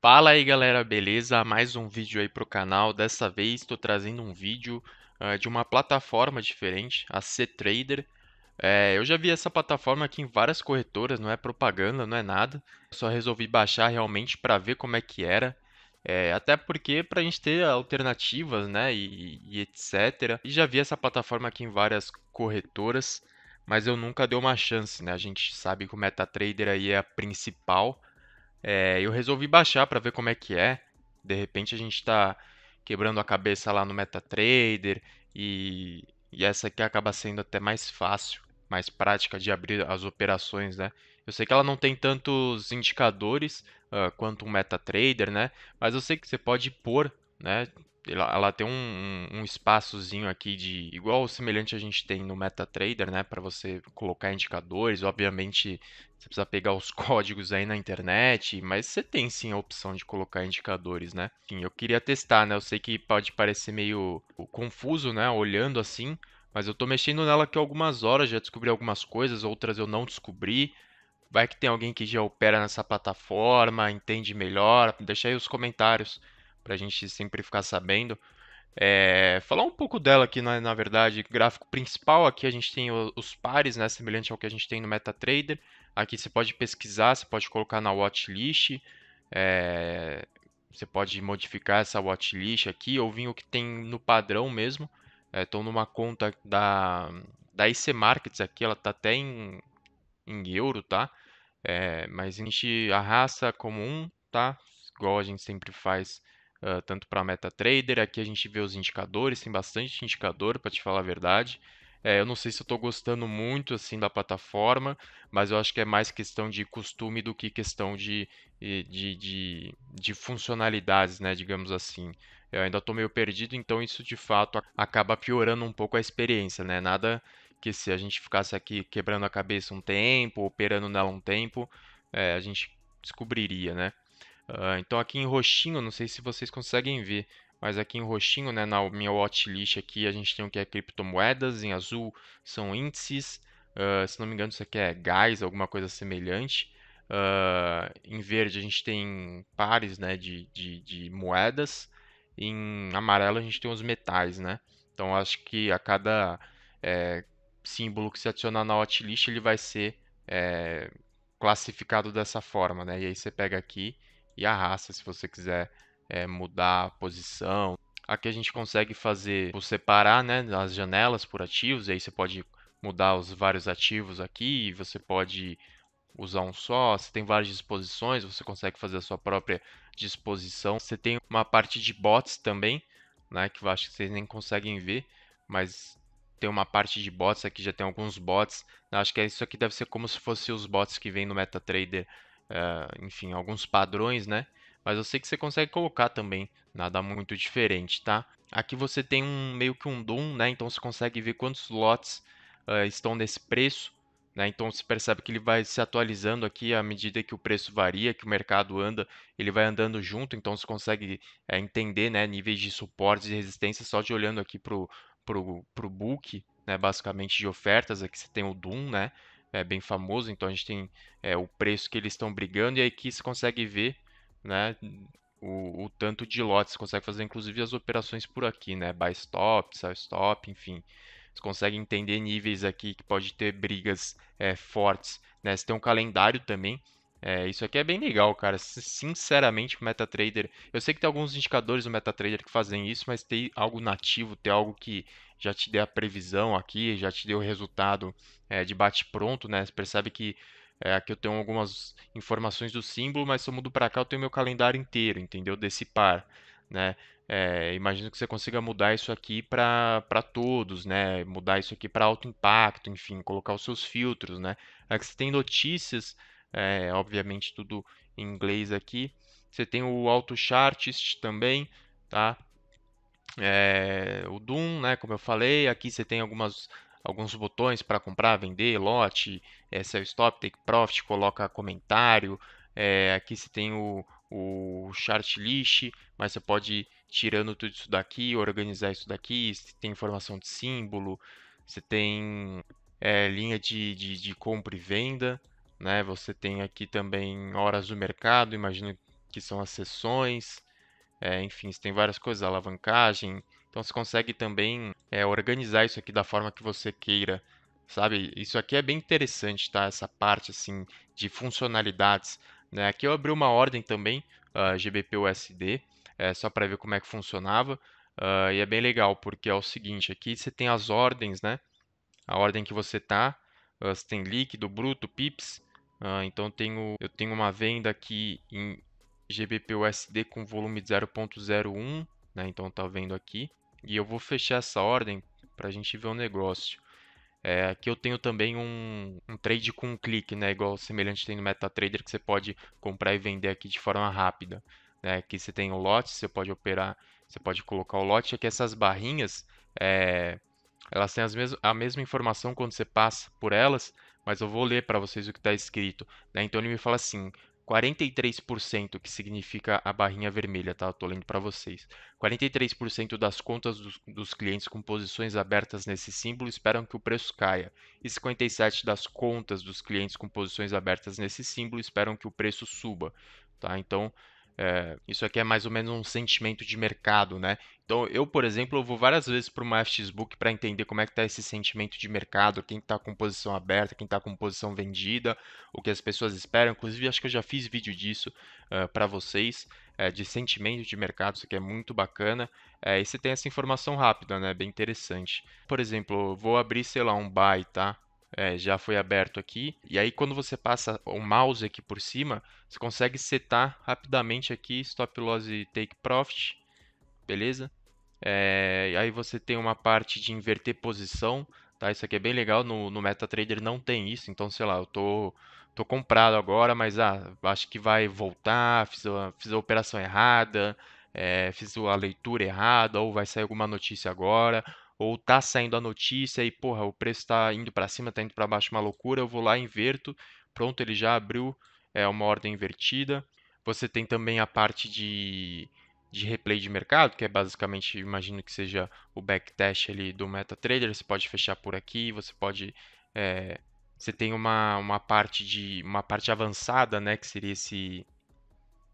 Fala aí galera, beleza? Mais um vídeo aí pro canal. Dessa vez estou trazendo um vídeo uh, de uma plataforma diferente, a cTrader É, eu já vi essa plataforma aqui em várias corretoras, não é propaganda, não é nada. só resolvi baixar realmente para ver como é que era. É, até porque para a gente ter alternativas, né, e, e etc. E já vi essa plataforma aqui em várias corretoras, mas eu nunca dei uma chance, né? A gente sabe que o MetaTrader é, tá, aí é a principal, é, eu resolvi baixar para ver como é que é. De repente a gente está quebrando a cabeça lá no MetaTrader e, e essa aqui acaba sendo até mais fácil, mais prática de abrir as operações, né? Eu sei que ela não tem tantos indicadores uh, quanto um MetaTrader, né? Mas eu sei que você pode pôr né, ela, ela tem um, um, um, espaçozinho aqui de igual semelhante a gente tem no MetaTrader, né, para você colocar indicadores. Obviamente, você precisa pegar os códigos aí na internet, mas você tem sim a opção de colocar indicadores, né? Enfim, eu queria testar, né? Eu sei que pode parecer meio confuso, né, olhando assim, mas eu tô mexendo nela aqui algumas horas, já descobri algumas coisas, outras eu não descobri. Vai que tem alguém que já opera nessa plataforma, entende melhor, deixa aí os comentários para a gente sempre ficar sabendo. É, falar um pouco dela aqui, na, na verdade, gráfico principal, aqui a gente tem os, os pares, né, semelhante ao que a gente tem no MetaTrader. Aqui você pode pesquisar, você pode colocar na watchlist, é, você pode modificar essa watchlist aqui, ou vir o que tem no padrão mesmo. Estou é, numa conta da, da IC Markets aqui, ela está até em, em euro, tá? É, mas a gente arrasta como um, tá? Igual a gente sempre faz uh, tanto para MetaTrader. Aqui a gente vê os indicadores, tem bastante indicador, para te falar a verdade. É, eu não sei se eu estou gostando muito assim da plataforma, mas eu acho que é mais questão de costume do que questão de, de, de, de funcionalidades, né, digamos assim. Eu ainda estou meio perdido, então isso de fato acaba piorando um pouco a experiência, né? Nada que se a gente ficasse aqui quebrando a cabeça um tempo, operando nela um tempo, é, a gente descobriria, né? Ah, então aqui em roxinho, não sei se vocês conseguem ver, mas aqui em roxinho, né, na minha watchlist aqui, a gente tem o que é criptomoedas, em azul são índices, uh, se não me engano isso aqui é gás, alguma coisa semelhante. Uh, em verde a gente tem pares né, de, de, de, moedas, em amarelo a gente tem os metais, né? Então acho que a cada é, símbolo que se adicionar na watchlist ele vai ser é, classificado dessa forma, né? E aí você pega aqui e a raça, se você quiser é, mudar a posição. Aqui a gente consegue fazer, tipo, separar né, as janelas por ativos, e aí você pode mudar os vários ativos aqui, você pode usar um só, você tem várias disposições, você consegue fazer a sua própria disposição. Você tem uma parte de bots também, né, que eu acho que vocês nem conseguem ver, mas tem uma parte de bots aqui, já tem alguns bots. Eu acho que isso aqui deve ser como se fosse os bots que vem no MetaTrader eh, enfim, alguns padrões, né? Mas eu sei que você consegue colocar também, nada muito diferente, tá? Aqui você tem um meio que um Doom, né? Então você consegue ver quantos lotes uh, estão nesse preço, né? Então você percebe que ele vai se atualizando aqui à medida que o preço varia, que o mercado anda, ele vai andando junto, então você consegue eh, entender né, níveis de suporte e resistência só de olhando aqui para o pro, pro book, né, basicamente de ofertas. Aqui você tem o Doom, né, é, bem famoso, então a gente tem é, o preço que eles estão brigando e aí que se consegue ver né, o, o, tanto de lotes, você consegue fazer inclusive as operações por aqui, né, buy stop, sell stop, enfim. Você consegue entender níveis aqui que pode ter brigas é, fortes, né, você tem um calendário também, é, isso aqui é bem legal, cara. Sinceramente, o MetaTrader. Eu sei que tem alguns indicadores do MetaTrader que fazem isso, mas tem algo nativo, tem algo que já te dê a previsão aqui, já te dê o resultado é, de bate-pronto, né? Você percebe que é, aqui eu tenho algumas informações do símbolo, mas se eu mudo para cá, eu tenho meu calendário inteiro, entendeu? Desse par, né? É, imagino que você consiga mudar isso aqui para todos, né? Mudar isso aqui para alto impacto, enfim, colocar os seus filtros, né? Aqui é você tem notícias, é, obviamente tudo em inglês aqui. Você tem o Auto Chartist também, tá? É, o Doom, né? Como eu falei, aqui você tem algumas alguns botões para comprar, vender, lote, é, eh, sell stop, take profit, coloca comentário. É, aqui você tem o, o chart list, mas você pode ir tirando tudo isso daqui, organizar isso daqui. Você tem informação de símbolo, você tem é, linha de, de, de, compra e venda. Né? Você tem aqui também horas do mercado, imagino que são as sessões. É, enfim, você tem várias coisas, alavancagem, então você consegue também é, organizar isso aqui da forma que você queira, sabe? Isso aqui é bem interessante, tá? Essa parte assim de funcionalidades. Né? Aqui eu abri uma ordem também, uh, ah, GBPUSD, é, só para ver como é que funcionava. Uh, e é bem legal, porque é o seguinte, aqui você tem as ordens, né? A ordem que você tá, ah, você tem líquido, bruto, pips. Uh, então tenho, eu tenho uma venda aqui em GBPUSD com volume de 0.01 né? Então tá vendo aqui. E eu vou fechar essa ordem para a gente ver o um negócio. É, aqui eu tenho também um, um, trade com um clique, né? Igual semelhante tem no MetaTrader, que você pode comprar e vender aqui de forma rápida. Né? Aqui você tem o lote, você pode operar, você pode colocar o lote. Aqui essas barrinhas, é, elas têm mes a mesma informação quando você passa por elas, mas eu vou ler para vocês o que está escrito. Né? Então ele me fala assim: 43%, que significa a barrinha vermelha, tá? Estou lendo para vocês. 43% das contas dos, dos, clientes com posições abertas nesse símbolo esperam que o preço caia, e 57% das contas dos clientes com posições abertas nesse símbolo esperam que o preço suba, tá? Então, é, isso aqui é mais ou menos um sentimento de mercado, né? Então, eu, por exemplo, eu vou várias vezes para uma Book para entender como é que está esse sentimento de mercado, quem está com posição aberta, quem está com posição vendida, o que as pessoas esperam. Inclusive, acho que eu já fiz vídeo disso uh, para vocês, eh, de sentimento de mercado, isso aqui é muito bacana. Uh, e você tem essa informação rápida, né? Bem interessante. Por exemplo, vou abrir, sei lá, um buy, tá? É, já foi aberto aqui. E aí, quando você passa o mouse aqui por cima, você consegue setar rapidamente aqui stop loss e take profit, beleza? É, aí você tem uma parte de inverter posição, tá? Isso aqui é bem legal, no, no MetaTrader não tem isso, então sei lá, eu tô, tô comprado agora, mas ah, acho que vai voltar, fiz a, fiz a operação errada, é, fiz a leitura errada, ou vai sair alguma notícia agora, ou tá saindo a notícia e, porra, o preço tá indo para cima, tá indo para baixo, uma loucura, eu vou lá, inverto, pronto, ele já abriu é, uma ordem invertida. Você tem também a parte de, de replay de mercado, que é basicamente, imagino que seja o backtest ali do MetaTrader, você pode fechar por aqui, você pode... É, você tem uma, uma parte de uma parte avançada, né, que seria esse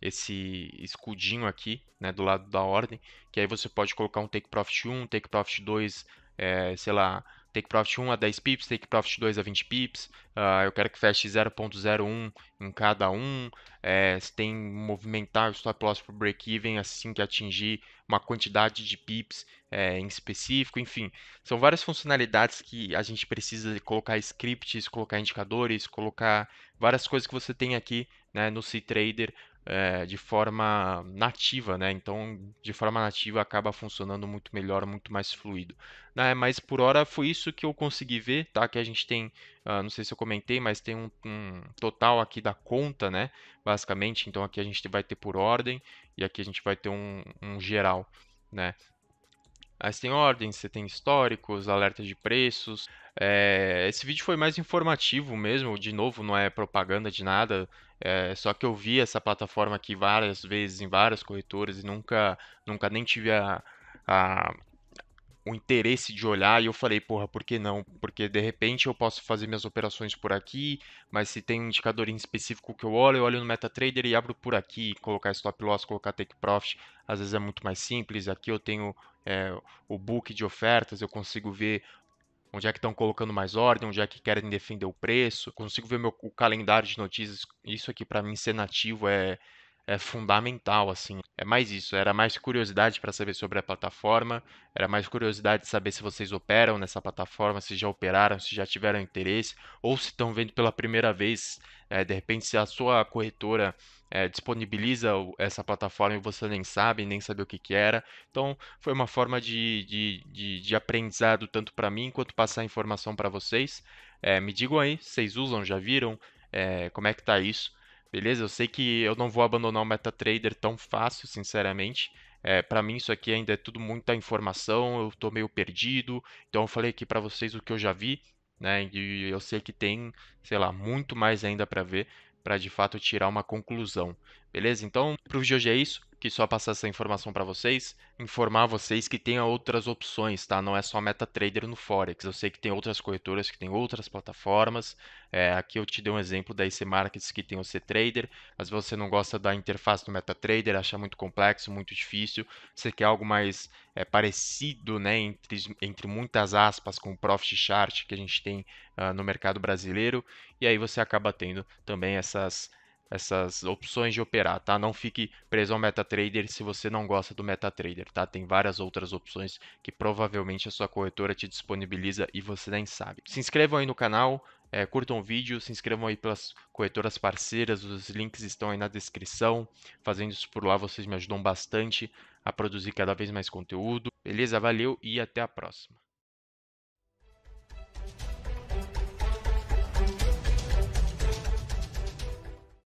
esse escudinho aqui, né, do lado da ordem, que aí você pode colocar um take profit 1, take profit 2, é, sei lá, take profit 1 a 10 pips, take profit 2 a 20 pips, uh, eu quero que feche 0.01 em cada um, é, se tem movimentar o stop loss para break-even assim que atingir uma quantidade de pips é, em específico, enfim, são várias funcionalidades que a gente precisa colocar scripts, colocar indicadores, colocar várias coisas que você tem aqui né, no C-Trader é, de forma nativa, né? Então, de forma nativa acaba funcionando muito melhor, muito mais fluido. Né? Mas por hora foi isso que eu consegui ver, tá? Que a gente tem, uh, não sei se eu comentei, mas tem um, um, total aqui da conta, né? Basicamente, então aqui a gente vai ter por ordem e aqui a gente vai ter um, um geral, né? Aí você tem ordens, você tem históricos, alertas de preços. É, esse vídeo foi mais informativo mesmo, de novo, não é propaganda de nada. É, só que eu vi essa plataforma aqui várias vezes em várias corretoras e nunca, nunca nem tive a, a, o interesse de olhar e eu falei, porra, por que não? Porque de repente eu posso fazer minhas operações por aqui, mas se tem um indicador em específico que eu olho, eu olho no MetaTrader e abro por aqui, colocar stop loss, colocar take profit, às vezes é muito mais simples. Aqui eu tenho é, o book de ofertas, eu consigo ver onde é que estão colocando mais ordem, onde é que querem defender o preço, consigo ver meu, o calendário de notícias. Isso aqui para mim ser nativo é é fundamental, assim. É mais isso, era mais curiosidade para saber sobre a plataforma, era mais curiosidade de saber se vocês operam nessa plataforma, se já operaram, se já tiveram interesse, ou se estão vendo pela primeira vez, é, de repente, se a sua corretora é, disponibiliza essa plataforma e você nem sabe, nem sabia o que, que era. Então, foi uma forma de, de, de, de aprendizado tanto para mim quanto passar informação para vocês. É, me digam aí, vocês usam, já viram? É, como é que tá isso? Beleza? Eu sei que eu não vou abandonar o MetaTrader tão fácil, sinceramente. É, para mim isso aqui ainda é tudo muita informação, eu estou meio perdido. Então eu falei aqui para vocês o que eu já vi, né? E eu sei que tem, sei lá, muito mais ainda para ver para de fato tirar uma conclusão. Beleza? Então, para o de hoje é isso que só passar essa informação para vocês, informar vocês que tem outras opções, tá? Não é só MetaTrader no Forex. Eu sei que tem outras corretoras, que tem outras plataformas. É, aqui eu te dei um exemplo da IC Markets que tem o C-Trader, mas você não gosta da interface do MetaTrader, acha muito complexo, muito difícil, você quer algo mais é, parecido, né, entre, entre muitas aspas, com o Profit Chart que a gente tem uh, no mercado brasileiro, e aí você acaba tendo também essas essas opções de operar, tá? Não fique preso ao MetaTrader se você não gosta do MetaTrader, tá? Tem várias outras opções que provavelmente a sua corretora te disponibiliza e você nem sabe. Se inscrevam aí no canal, é, curtam o vídeo, se inscrevam aí pelas corretoras parceiras, os links estão aí na descrição. Fazendo isso por lá, vocês me ajudam bastante a produzir cada vez mais conteúdo. Beleza? Valeu e até a próxima.